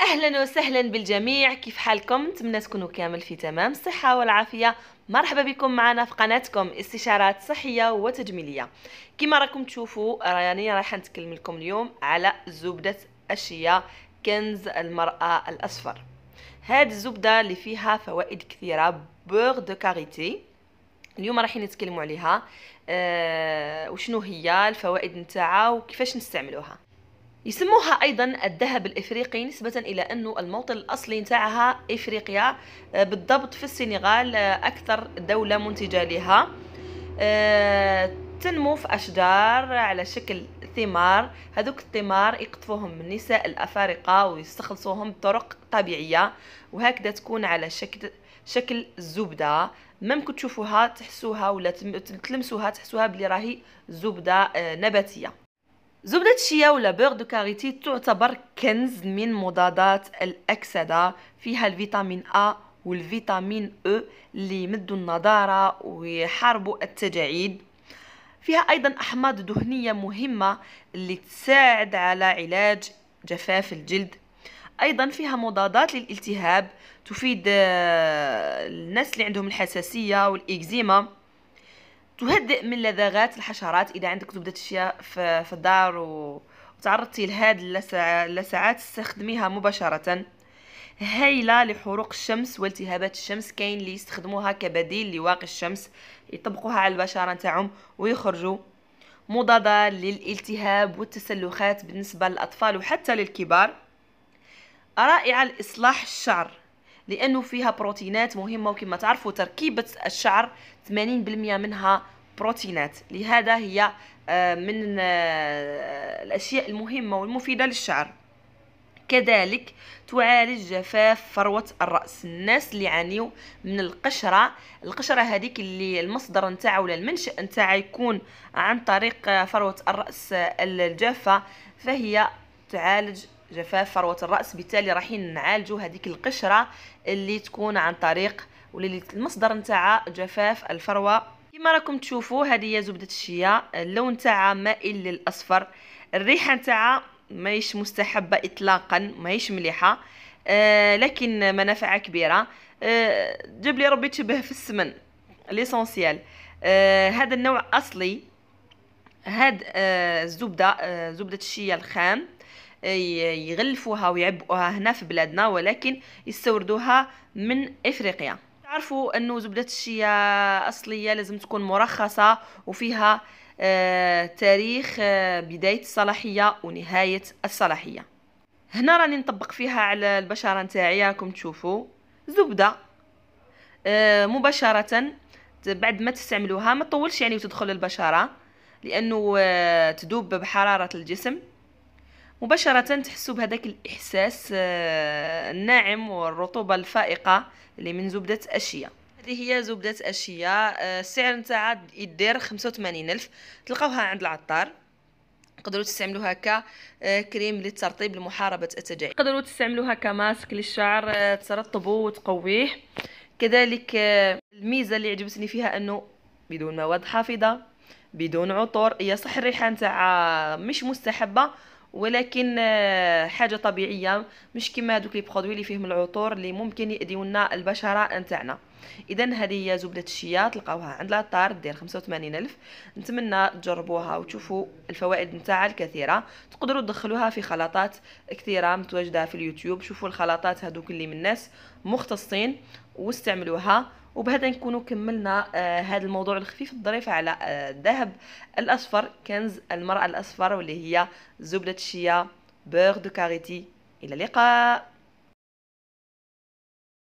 اهلا وسهلا بالجميع كيف حالكم نتمنى تكونوا كامل في تمام الصحه والعافيه مرحبا بكم معنا في قناتكم استشارات صحيه وتجميليه كما راكم تشوفوا راني رايحه نتكلم لكم اليوم على زبده الشيا كنز المراه الاصفر هاد الزبده اللي فيها فوائد كثيره بوغ دو كاريتي اليوم رايحين نتكلموا عليها أه وشنو هي الفوائد نتاعها وكيفاش نستعملوها يسموها ايضا الذهب الافريقي نسبه الى انه الموطن الاصلي نتاعها افريقيا آه، بالضبط في السنغال آه، اكثر دوله منتجه لها آه، تنمو في اشجار على شكل ثمار هذوك الثمار يقطفوهم النساء الافارقه ويستخلصوهم بطرق طبيعيه وهكذا تكون على شكل شكل زبدة ممكن تشوفوها تحسوها ولا تلمسوها تحسوها بلي راهي زبده نباتيه زبدة الشيا ولا بيغ دو كاريتي تعتبر كنز من مضادات الأكسدة فيها الفيتامين أ والفيتامين او e اللي يمدوا النضاره ويحاربوا التجاعيد فيها ايضا احماض دهنيه مهمه اللي تساعد على علاج جفاف الجلد ايضا فيها مضادات للالتهاب تفيد آه، الناس اللي عندهم الحساسيه والاكزيما تهدئ من لدغات الحشرات اذا عندك زبده اشياء في الدار و... وتعرضتي لهاد اللسعات استخدميها مباشره هايله لحروق الشمس والتهابات الشمس كاين اللي يستخدموها كبديل لواقي الشمس يطبقوها على البشره نتاعهم ويخرجوا مضاده للالتهاب والتسلخات بالنسبه للاطفال وحتى للكبار رائعه لاصلاح الشعر لانه فيها بروتينات مهمه وكما تعرفوا تركيبه الشعر 80% منها بروتينات لهذا هي آه، من آه، الاشياء المهمه والمفيده للشعر كذلك تعالج جفاف فروة الرأس الناس اللي يعانيوا من القشرة القشرة هذيك اللي المصدر نتاعها ولا المنشأ نتاعها يكون عن طريق فروة الرأس الجافة فهي تعالج جفاف فروه الراس بالتالي راحين نعالجو هذيك القشره اللي تكون عن طريق واللي المصدر نتاع جفاف الفروه كما راكم تشوفوا هذه هي زبده الشيا اللون نتاعها مائل للاصفر الريحه نتاعها ماهيش مستحبه اطلاقا ماهيش مليحه آه لكن منافعها كبيره آه جيب لي ربي تشبه في السمن ليسونسيال آه هذا النوع اصلي هاد آه الزبده آه زبده الشيا الخام يغلفوها ويعبئوها هنا في بلادنا ولكن يستوردوها من افريقيا تعرفوا انه زبده الشيا اصليه لازم تكون مرخصه وفيها آه تاريخ آه بدايه الصلاحيه ونهايه الصلاحيه هنا راني نطبق فيها على البشره نتاعي راكم تشوفوا زبده آه مباشره بعد ما تستعملوها ما تطولش يعني وتدخل البشره لانه آه، تذوب بحراره الجسم مباشرة تحسوا بهذاك الإحساس آه، الناعم والرطوبة الفائقة اللي من زبدة أشياء هذه هي زبدة أشياء آه، السعر نتاعها يدير خمسة وثمانين ألف تلقاوها عند العطار تقدروا تستعملوها ككريم آه، للترطيب لمحاربة التجاعيد تقدروا تستعملوها كماسك للشعر ترطبو وتقويه كذلك الميزة اللي عجبتني فيها أنه بدون مواد حافظة بدون عطور هي صح الريحة نتاعها مش مستحبة ولكن آه، حاجه طبيعيه مش كيما دوك لي برودوي اللي فيهم العطور اللي ممكن يأذيونا البشره نتاعنا اذا هذه هي زبده الشيا تلقاوها عند العطار دير 85000 نتمنى تجربوها وتشوفوا الفوائد نتاعها الكثيره تقدروا تدخلوها في خلطات كثيره متواجده في اليوتيوب شوفوا الخلطات هذوك اللي من الناس مختصين واستعملوها وبهذا نكونوا كملنا آه الموضوع الخفيف الظريف على الذهب آه الاصفر كنز المرأة الاصفر واللي هي زبدة الشيا بيغ دو كاريتي الى اللقاء